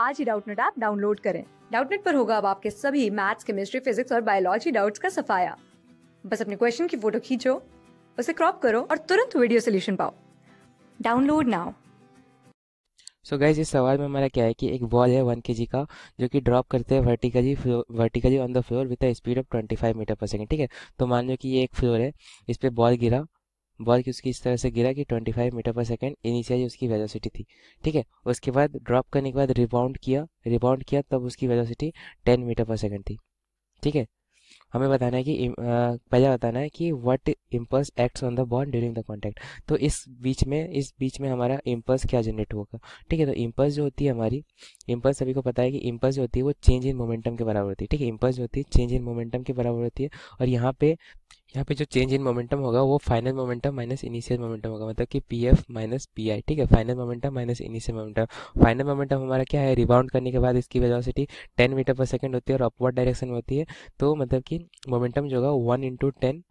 आज ही Doubtnut app download करें डाउटनेट पर होगा अब आपके सभी मैथ्स केमिस्ट्री फिजिक्स और बायोलॉजी डाउट्स का सफाया बस अपने क्वेश्चन की फोटो खींचो उसे क्रॉप करो और तुरंत वीडियो सोल्यूशन पाओ download now so so guys इस सवाल में हमारा क्या है कि एक बॉल है वन के का जो कि ड्रॉप करते हैं vertically vertically on the floor with a speed of twenty five metre per second ठीक है तो मान लो कि ये एक फ्लोर है इस पर बॉल गिरा बॉल की उसकी इस तरह से गिरा कि 25 मीटर पर सेकेंड इनिशियली उसकी वेलोसिटी थी ठीक है उसके बाद ड्रॉप करने के बाद रिबाउंड किया रिबाउंड किया तब उसकी वेलोसिटी 10 मीटर पर सेकेंड थी ठीक है हमें बताना है कि पहले बताना है कि what impulse acts on the ball during the contact तो इस बीच में इस बीच में हमारा इम्पल्स क्या जनरेट होगा ठीक है तो इम्पल्स जो होती है हमारी इम्पल्स सभी को पता है कि इम्पल्स जो होती है वो चेंज इन मोमेंटम के बराबर होती है ठीक है इम्पल्स जो होती है चेंज इन मोमेंटम के बराबर होती है और यहाँ पे यहाँ पे जो चेंज इन मोमेंटम होगा वो final momentum minus initial momentum होगा मतलब कि P F minus P I ठीक है final momentum minus initial momentum final momentum हमारा क्या है रिबाउंड करने के बाद इसकी वेलोसिटी 10 मीटर पर सेकंड होती है और अपवर्ड डायरेक्शन में होती है तो मतलब कि मोमेंटम जो होगा one into ten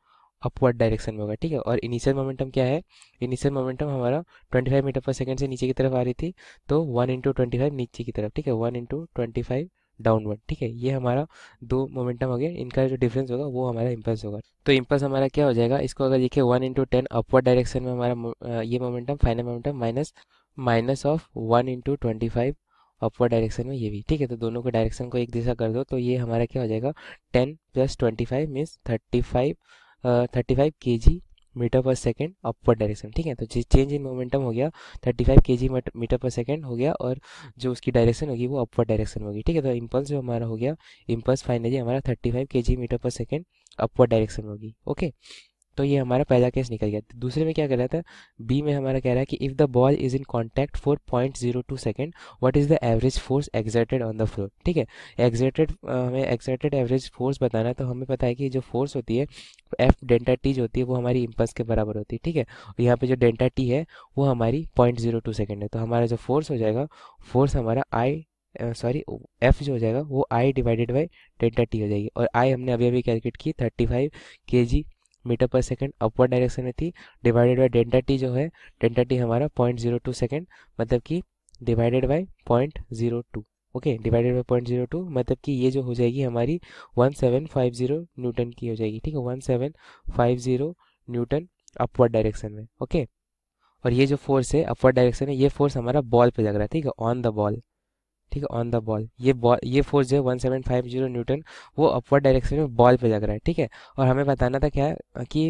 upward direction में होगा ठीक है और इनिशियल मोमेंटम क्या है इनिशियल मोमेंटम हमारा 25 मीटर पर सेकंड से नीचे की तरफ आ रही थी तो 1 इंटू ट्वेंटी नीचे की तरफ ठीक है 1 इंटू ट्वेंटी फाइव डाउनवर्ड ठीक है ये हमारा दो मोमेंटम हो गया इनका जो डिफरेंस होगा वो हमारा इम्पल्स होगा तो इम्पल्स हमारा क्या हो जाएगा इसको अगर देखिए one into ten upward direction में हमारा ये momentum final momentum minus minus of one into twenty five upward direction में ये भी ठीक है तो दोनों के डायरेक्शन को एक दिशा कर दो तो ये हमारा क्या हो जाएगा ten plus twenty five means thirty five thirty five K G metre per second upward direction ठीक है तो चेंज इन मोमेंटम हो गया thirty five K G metre per second हो गया और जो उसकी डायरेक्शन होगी वो अपवर्ड डायरेक्शन होगी ठीक है तो इम्पल्स जो हमारा हो गया इम्पल्स फाइनली हमारा thirty five K G metre per second upward direction होगी ओके तो ये हमारा पहला केस निकल गया दूसरे में क्या कर रहा था बी में हमारा कह रहा है कि if the ball is in contact for point zero two second what is the average force exerted on the floor ठीक है एक्जर्टेड हमें एक्जर्टेड एवरेज फोर्स बताना तो हमें पता है कि जो फोर्स होती है एफ डेंटा टी जो होती है वो हमारी इम्पल्स के बराबर होती है ठीक है और यहाँ पे जो डेंटा टी है वो हमारी पॉइंट जीरो टू सेकेंड है तो हमारा जो फोर्स हो जाएगा फोर्स हमारा आई सॉरी एफ जो हो जाएगा वो I divided by delta T हो जाएगी और आई हमने अभी अभी कैलकुलेट की thirty five K G metre per second upward direction में थी डिवाइडेड बाई डेंटा टी जो है डेंटा टी हमारा पॉइंट जीरो टू सेकेंड मतलब कि divided by point zero two okay divided by point zero two मतलब कि ये जो हो जाएगी हमारी one seven five zero newton की हो जाएगी ठीक है one seven five zero newton upward direction में ओके okay? और ये जो फोर्स है अपवर्ड डायरेक्शन है ये फोर्स हमारा बॉल पे लग रहा है ठीक है ऑन द बॉल ठीक है ऑन द बॉल ये बॉल ये फोर्स जो है one seven five zero newton वो अपवर्ड डायरेक्शन में बॉल पे लग रहा है ठीक है और हमें बताना था क्या है कि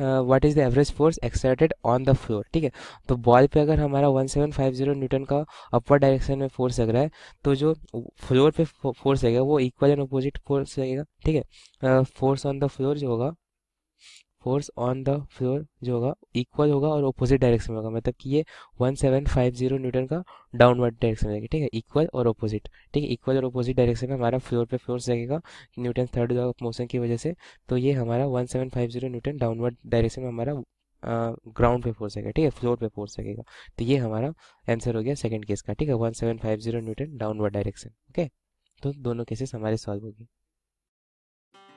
what is the average force exerted on the floor ठीक है तो बॉल पे अगर हमारा one seven five zero newton का अपवर्ड डायरेक्शन में फोर्स लग रहा है तो जो फ्लोर पे फोर्स लगेगा वो इक्वल एंड अपोजिट फोर्स लगेगा ठीक है फोर्स ऑन द फ्लोर जो होगा फोर्स ऑन द फ्लोर जो होगा इक्वल होगा और अपोजिट डायरेक्शन में होगा मतलब कि ये 1750 न्यूटन का डाउनवर्ड डायरेक्शन में ठीक है इक्वल और अपोजिट ठीक है इक्वल और अपोजिट डायरेक्शन में हमारा फ्लोर पे फोर्स रहेगा newton third law of motion की वजह से तो ये हमारा 1750 न्यूटन डाउनवर्ड डायरेक्शन में हमारा ग्राउंड पे फोर्स रहेगा ठीक है फ्लोर पे फोर्स लगेगा तो ये हमारा आंसर हो गया सेकंड केस का ठीक है zero newton downward direction okay तो दोनों केसेस हमारे सॉल्व होगी